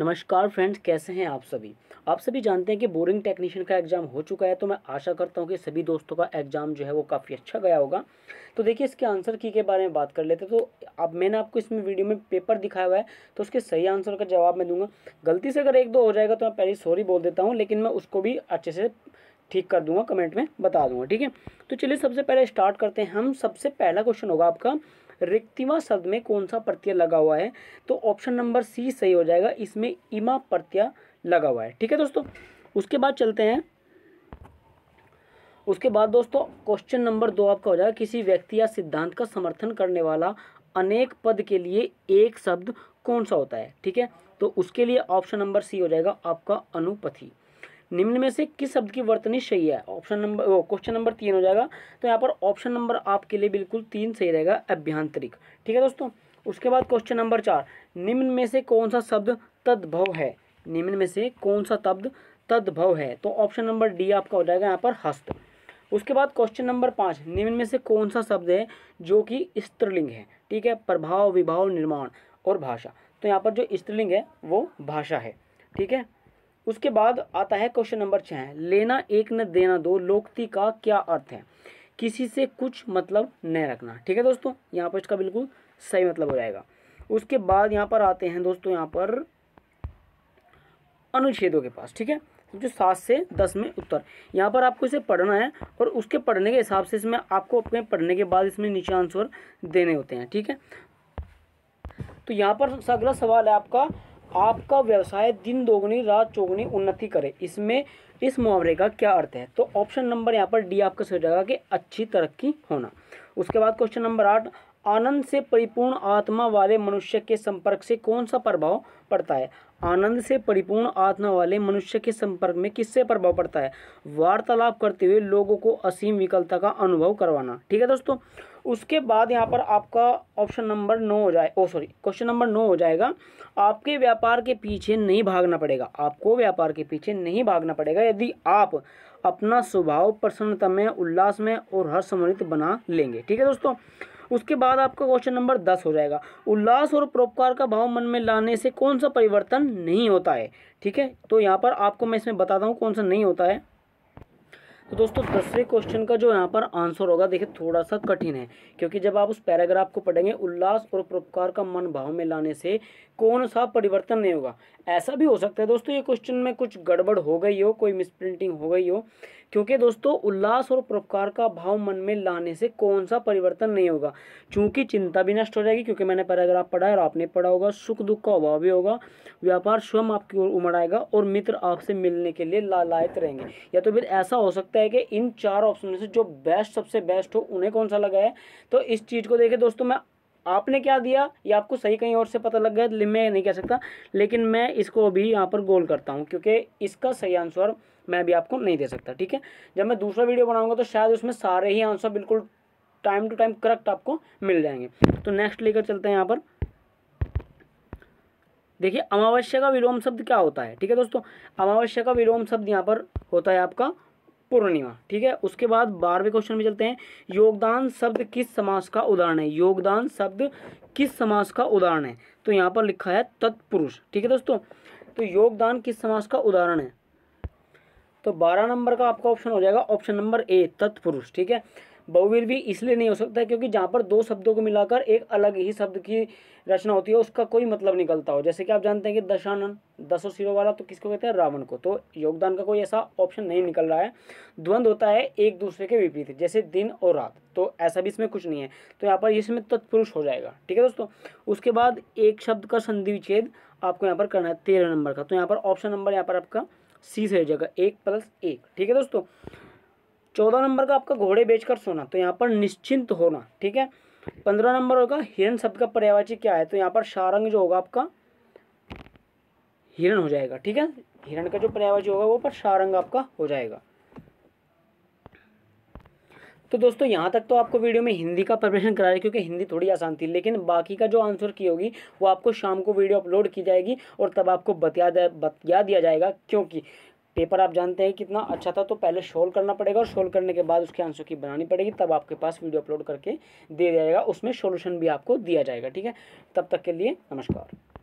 नमस्कार फ्रेंड्स कैसे हैं आप सभी आप सभी जानते हैं कि बोरिंग टेक्नीशियन का एग्ज़ाम हो चुका है तो मैं आशा करता हूं कि सभी दोस्तों का एग्ज़ाम जो है वो काफ़ी अच्छा गया होगा तो देखिए इसके आंसर की के बारे में बात कर लेते तो अब मैंने आपको इसमें वीडियो में पेपर दिखाया हुआ है तो उसके सही आंसर का जवाब मैं दूंगा गलती से अगर एक दो हो जाएगा तो मैं पहले सॉरी बोल देता हूँ लेकिन मैं उसको भी अच्छे से ठीक कर दूंगा कमेंट में बता दूंगा ठीक है तो चलिए सबसे पहले स्टार्ट करते हैं हम सबसे पहला क्वेश्चन होगा आपका रिक्तिमा शब्द में कौन सा प्रत्यय लगा हुआ है तो ऑप्शन नंबर सी सही हो जाएगा इसमें इमा प्रत्यय लगा हुआ है ठीक है दोस्तों उसके बाद चलते हैं उसके बाद दोस्तों क्वेश्चन नंबर दो आपका हो जाएगा किसी व्यक्ति या सिद्धांत का समर्थन करने वाला अनेक पद के लिए एक शब्द कौन सा होता है ठीक है तो उसके लिए ऑप्शन नंबर सी हो जाएगा आपका अनुपथी निम्न में से किस शब्द की वर्तनी सही है ऑप्शन नंबर क्वेश्चन नंबर तीन हो जाएगा तो यहाँ पर ऑप्शन नंबर आपके लिए बिल्कुल तीन सही रहेगा अभ्यांतरिक ठीक है दोस्तों उसके बाद क्वेश्चन नंबर चार निम्न में से कौन सा शब्द तद्भव है निम्न में से कौन सा शब्द तद्भव है तो ऑप्शन नंबर डी आपका हो जाएगा यहाँ पर हस्त उसके बाद क्वेश्चन नंबर पाँच निम्न में से कौन सा शब्द है जो कि स्त्रीलिंग है ठीक है प्रभाव विभाव निर्माण और भाषा तो यहाँ पर जो स्त्रीलिंग है वो भाषा है ठीक है उसके बाद आता है क्वेश्चन नंबर छः लेना एक न देना दो लोकती का क्या अर्थ है किसी से कुछ मतलब न रखना ठीक है दोस्तों यहाँ पर इसका बिल्कुल सही मतलब हो जाएगा उसके बाद यहाँ पर आते हैं दोस्तों यहाँ पर अनुच्छेदों के पास ठीक है जो सात से दस में उत्तर यहाँ पर आपको इसे पढ़ना है और उसके पढ़ने के हिसाब से इसमें आपको अपने पढ़ने के बाद इसमें नीचे आंसर देने होते हैं ठीक है तो यहाँ पर अगला सवाल है आपका आपका व्यवसाय दिन दोगुनी रात चौगुनी उन्नति करे इसमें इस मुहावरे का क्या अर्थ है तो ऑप्शन नंबर यहाँ पर डी आपका सही जाएगा कि अच्छी तरक्की होना उसके बाद क्वेश्चन नंबर आठ आनंद से परिपूर्ण आत्मा वाले मनुष्य के संपर्क से कौन सा प्रभाव पड़ता है आनंद से परिपूर्ण आत्मा वाले मनुष्य के संपर्क में किससे प्रभाव पड़ता है वार्तालाप करते हुए लोगों को असीम विकलता का अनुभव करवाना ठीक है दोस्तों उसके बाद यहाँ पर आपका ऑप्शन नंबर नौ हो जाए ओ सॉरी क्वेश्चन नंबर नौ हो जाएगा आपके व्यापार के पीछे नहीं भागना पड़ेगा आपको व्यापार के पीछे नहीं भागना पड़ेगा यदि आप अपना स्वभाव प्रसन्नता में उल्लास में और हर्ष समृद्ध बना लेंगे ठीक है दोस्तों उसके बाद आपका क्वेश्चन नंबर दस हो जाएगा उल्लास और परोपकार का भाव मन में लाने से कौन सा परिवर्तन नहीं होता है ठीक है तो यहाँ पर आपको मैं इसमें बताता हूँ कौन सा नहीं होता है तो दोस्तों दसवें क्वेश्चन का जो यहाँ पर आंसर होगा देखिए थोड़ा सा कठिन है क्योंकि जब आप उस पैराग्राफ को पढ़ेंगे उल्लास और परोपकार का मन भाव में लाने से कौन सा परिवर्तन नहीं होगा ऐसा भी हो सकता है दोस्तों ये क्वेश्चन में कुछ गड़बड़ हो गई हो कोई मिसप्रिंटिंग हो गई हो क्योंकि दोस्तों उल्लास और परोपकार का भाव मन में लाने से कौन सा परिवर्तन नहीं होगा चूंकि चिंता भी नष्ट हो जाएगी क्योंकि मैंने पैराग्राफ पढ़ा है और आपने पढ़ा होगा सुख दुख का अभाव भी होगा व्यापार स्वयं आपकी ओर उमड़ आएगा और मित्र आपसे मिलने के लिए लालायत रहेंगे या तो फिर ऐसा हो सकता है है कि इन चार ऑप्शन में से जो बेस्ट सबसे बेस्ट हो उन्हें कौन सा लगा है तो इस चीज़ को देखें दोस्तों मैं आपने क्या दिया ये आपको सही कहीं और से पता लग गया मैं नहीं कह सकता लेकिन मैं इसको अभी यहाँ पर गोल करता हूँ क्योंकि इसका सही आंसर मैं भी आपको नहीं दे सकता ठीक है जब मैं दूसरा वीडियो बनाऊंगा तो शायद उसमें सारे ही आंसर बिल्कुल टाइम टू टाइम करेक्ट आपको मिल जाएंगे तो नेक्स्ट लेकर चलते हैं यहाँ पर देखिए अमावस्या का विलोम शब्द क्या होता है ठीक है दोस्तों अमावस्या का विलोम शब्द यहाँ पर होता है आपका पूर्णिमा ठीक है उसके बाद बारहवें क्वेश्चन में चलते हैं योगदान शब्द किस समास का उदाहरण है योगदान शब्द किस समास का उदाहरण है तो यहाँ पर लिखा है तत्पुरुष ठीक है दोस्तों तो योगदान किस समास का उदाहरण है तो बारह नंबर का आपका ऑप्शन हो जाएगा ऑप्शन नंबर ए तत्पुरुष ठीक है बहुवीर भी इसलिए नहीं हो सकता है क्योंकि जहाँ पर दो शब्दों को मिलाकर एक अलग ही शब्द की रचना होती है उसका कोई मतलब निकलता हो जैसे कि आप जानते हैं कि दशानन दसो शिरो वाला तो किसको कहते हैं रावण को तो योगदान का कोई ऐसा ऑप्शन नहीं निकल रहा है द्वंद्व होता है एक दूसरे के विपरीत जैसे दिन और रात तो ऐसा भी इसमें कुछ नहीं है तो यहाँ पर इसमें तत्पुरुष हो जाएगा ठीक है दोस्तों उसके बाद एक शब्द का संधि विच्छेद आपको यहाँ पर करना है तेरह नंबर का तो यहाँ पर ऑप्शन नंबर यहाँ पर आपका सी से जगह एक प्लस एक ठीक है दोस्तों चौदह नंबर का आपका घोड़े बेचकर सोना तो यहाँ पर निश्चिंत होना ठीक है पंद्रह नंबर होगा हिरण शब्द का पर्यावाची क्या है तो यहाँ पर शारंग जो होगा आपका हिरण हो जाएगा ठीक है हिरण का जो पर्यावाची होगा वो पर शारंग आपका हो जाएगा तो दोस्तों यहाँ तक तो आपको वीडियो में हिंदी का प्रिपरेशन करा रहे क्योंकि हिंदी थोड़ी आसान थी लेकिन बाकी का जो आंसर की होगी वो आपको शाम को वीडियो अपलोड की जाएगी और तब आपको बता बतिया दिया जाएगा क्योंकि पेपर आप जानते हैं कितना अच्छा था तो पहले शोल करना पड़ेगा और शोल करने के बाद उसके आंसर की बनानी पड़ेगी तब आपके पास वीडियो अपलोड करके दे दिया जाएगा उसमें सोल्यूशन भी आपको दिया जाएगा ठीक है तब तक के लिए नमस्कार